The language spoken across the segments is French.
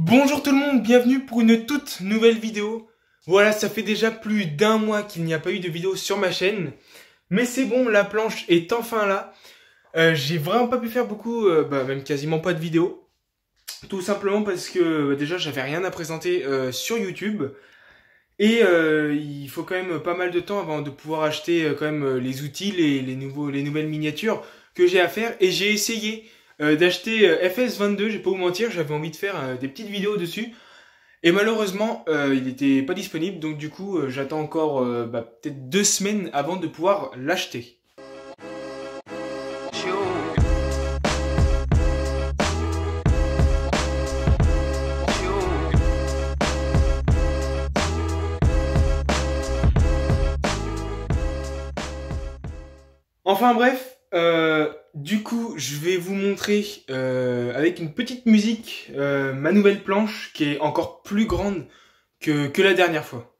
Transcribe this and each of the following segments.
Bonjour tout le monde, bienvenue pour une toute nouvelle vidéo. Voilà, ça fait déjà plus d'un mois qu'il n'y a pas eu de vidéo sur ma chaîne. Mais c'est bon, la planche est enfin là. Euh, j'ai vraiment pas pu faire beaucoup, euh, bah, même quasiment pas de vidéos. Tout simplement parce que bah, déjà j'avais rien à présenter euh, sur YouTube. Et il faut quand même pas mal de temps avant de pouvoir acheter quand même les outils, les, nouveaux, les nouvelles miniatures que j'ai à faire. Et j'ai essayé euh, d'acheter euh, FS22, j'ai pas vous mentir, j'avais envie de faire euh, des petites vidéos dessus. Et malheureusement, il n'était pas disponible, donc du coup, j'attends encore bah, peut-être deux semaines avant de pouvoir l'acheter. Enfin bref, euh, du coup, je vais vous montrer euh, avec une petite musique euh, ma nouvelle planche qui est encore plus grande que, que la dernière fois.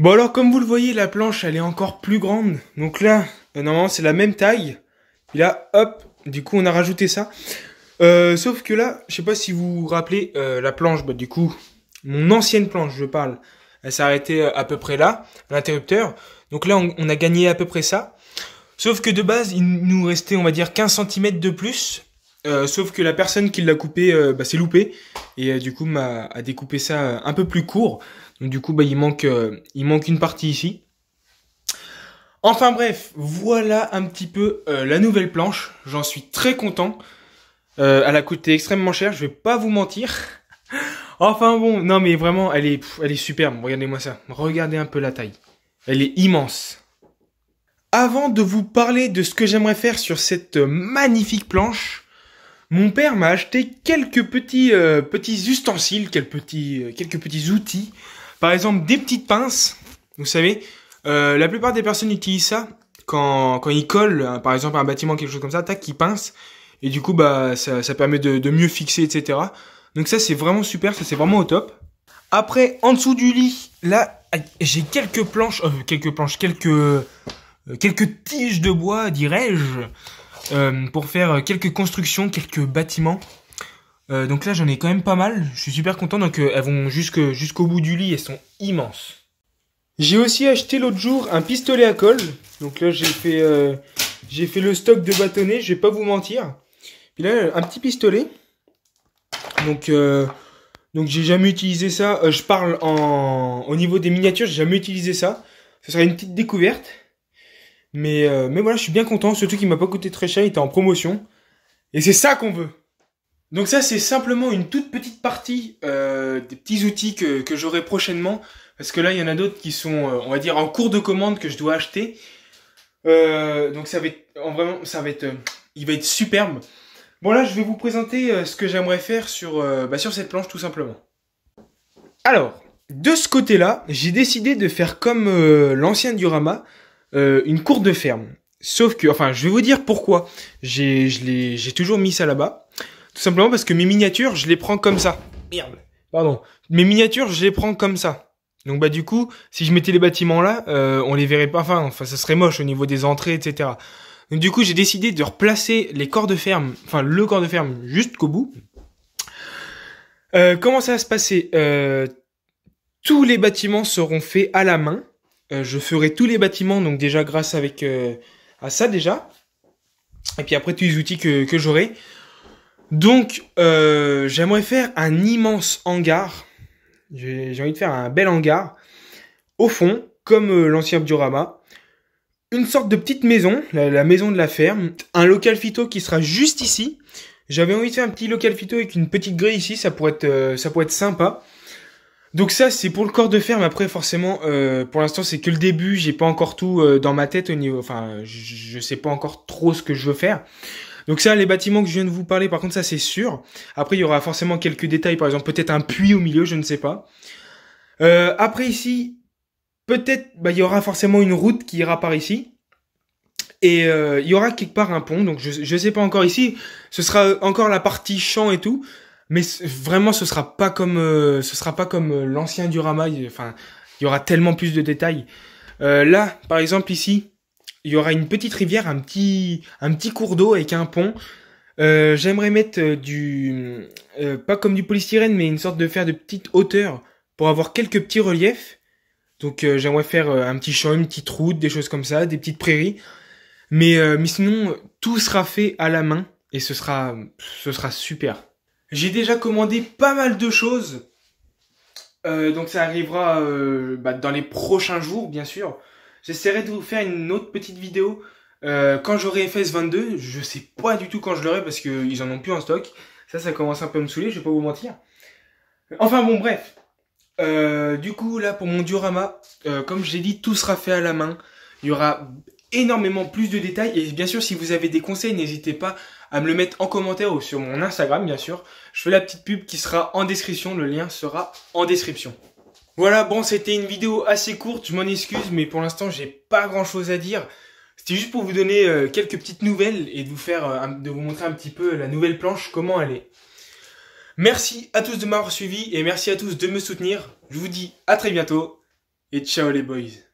Bon alors comme vous le voyez la planche elle est encore plus grande. Donc là euh, normalement c'est la même taille. là hop du coup on a rajouté ça. Euh, sauf que là je sais pas si vous vous rappelez euh, la planche bah, du coup mon ancienne planche je parle. Elle s'est arrêtée à peu près là l'interrupteur. Donc là on, on, a gagné à peu près ça. Sauf que de base il nous restait on va dire 15 cm de plus euh, sauf que la personne qui l'a coupé euh, bah, s'est loupée et euh, du coup m'a a découpé ça un peu plus court. Donc du coup bah, il manque il manque une partie ici. Enfin bref, voilà un petit peu la nouvelle planche. J'en suis très content. elle a coûté extrêmement cher, je vais pas vous mentir. enfin bon, non mais vraiment, elle est, elle est superbe. Regardez-moi ça. Regardez un peu la taille. Elle est immense. Avant de vous parler de ce que j'aimerais faire sur cette magnifique planche, mon père m'a acheté quelques petits, euh, petits ustensiles, quelques petits, euh, quelques petits outils. Par exemple, des petites pinces. Vous savez, euh, la plupart des personnes utilisent ça quand, quand ils collent, hein, par exemple, un bâtiment, quelque chose comme ça, tac, qui pincent. Et du coup, bah, ça, ça permet de, mieux fixer, etc. Donc ça, c'est vraiment super, ça, c'est vraiment au top. Après, en dessous du lit, là, j'ai quelques planches, quelques planches, quelques, quelques tiges de bois, dirais-je, euh, pour faire quelques constructions, quelques bâtiments. Euh, donc là, j'en ai quand même pas mal. Je suis super content. Donc euh, elles vont jusqu'au bout du lit. Elles sont immenses. J'ai aussi acheté l'autre jour un pistolet à colle. Donc là, j'ai fait, j'ai fait le stock de bâtonnets, je vais pas vous mentir. Puis là, un petit pistolet. Donc, donc j'ai jamais utilisé ça. je parle en, au niveau des miniatures, j'ai jamais utilisé ça. Ce serait une petite découverte. Mais, euh, mais voilà, je suis bien content. Surtout qu'il m'a pas coûté très cher, il était en promotion. Et c'est ça qu'on veut. Donc ça, c'est simplement une toute petite partie euh, des petits outils que, j'aurai prochainement. Parce que là, il y en a d'autres qui sont, euh, on va dire, en cours de commande que je dois acheter. donc ça va être, en vraiment, ça va être, il va être superbe. Bon là, je vais vous présenter ce que j'aimerais faire sur, bah, sur cette planche tout simplement. Alors, de ce côté-là, j'ai décidé de faire comme l'ancien diorama, euh, une cour de ferme. Sauf que, enfin, je vais vous dire pourquoi j'ai toujours mis ça là-bas. Tout simplement parce que mes miniatures, je les prends comme ça. Merde. Pardon. Mes miniatures, je les prends comme ça. Donc bah du coup, si je mettais les bâtiments là, euh, on les verrait pas. Enfin, enfin, ça serait moche au niveau des entrées, etc. Donc du coup, j'ai décidé de replacer les corps de ferme, enfin le corps de ferme jusqu'au bout. Euh, comment ça va se passer Tous les bâtiments seront faits à la main. Euh, je ferai tous les bâtiments, donc déjà grâce avec euh, à ça déjà. Et puis après tous les outils que, que j'aurai. Donc euh, j'aimerais faire un immense hangar. J'ai envie de faire un bel hangar. Au fond, comme l'ancien diorama. Une sorte de petite maison, la, maison de la ferme. Un local phyto qui sera juste ici. J'avais envie de faire un petit local phyto avec une petite grille ici, ça pourrait être, ça pourrait être sympa. Donc ça c'est pour le corps de ferme. Après forcément, euh, pour l'instant c'est que le début. J'ai pas encore tout euh, dans ma tête au niveau. Enfin, je, sais pas encore trop ce que je veux faire. Donc ça, les bâtiments que je viens de vous parler, par contre ça c'est sûr. Après il y aura forcément quelques détails. Par exemple peut-être un puits au milieu, je ne sais pas. Euh, après ici, peut-être bah, il y aura forcément une route qui ira par ici. Et il y aura quelque part un pont, donc je ne sais pas encore ici. Ce sera encore la partie champ et tout mais vraiment ce sera pas comme euh, ce sera pas comme euh, l'ancien diorama enfin il y aura tellement plus de détails euh, là par exemple ici il y aura une petite rivière un petit un petit cours d'eau avec un pont j'aimerais mettre du pas comme du polystyrène mais une sorte de faire de petites hauteurs pour avoir quelques petits reliefs donc j'aimerais faire un petit champ une petite route des choses comme ça des petites prairies mais mais sinon tout sera fait à la main et ce sera ce sera super j'ai déjà commandé pas mal de choses. Euh, donc ça arrivera euh, bah, dans les prochains jours, bien sûr. J'essaierai de vous faire une autre petite vidéo euh, quand j'aurai FS22. Je sais pas du tout quand je l'aurai parce qu'ils en ont plus en stock. Ça, ça commence un peu à me saouler, je vais pas vous mentir. Enfin bon, bref. du coup, là, pour mon diorama, comme je l'ai dit, tout sera fait à la main. Il y aura énormément plus de détails. Et bien sûr, si vous avez des conseils, n'hésitez pas à me le mettre en commentaire ou sur mon Instagram, bien sûr. Je fais la petite pub qui sera en description. Le lien sera en description. Voilà, bon, c'était une vidéo assez courte. Je m'en excuse, mais pour l'instant, j'ai pas grand chose à dire. C'était juste pour vous donner euh, quelques petites nouvelles et de vous faire, euh, de vous montrer un petit peu la nouvelle planche, comment elle est. Merci à tous de m'avoir suivi et merci à tous de me soutenir. Je vous dis à très bientôt et ciao les boys.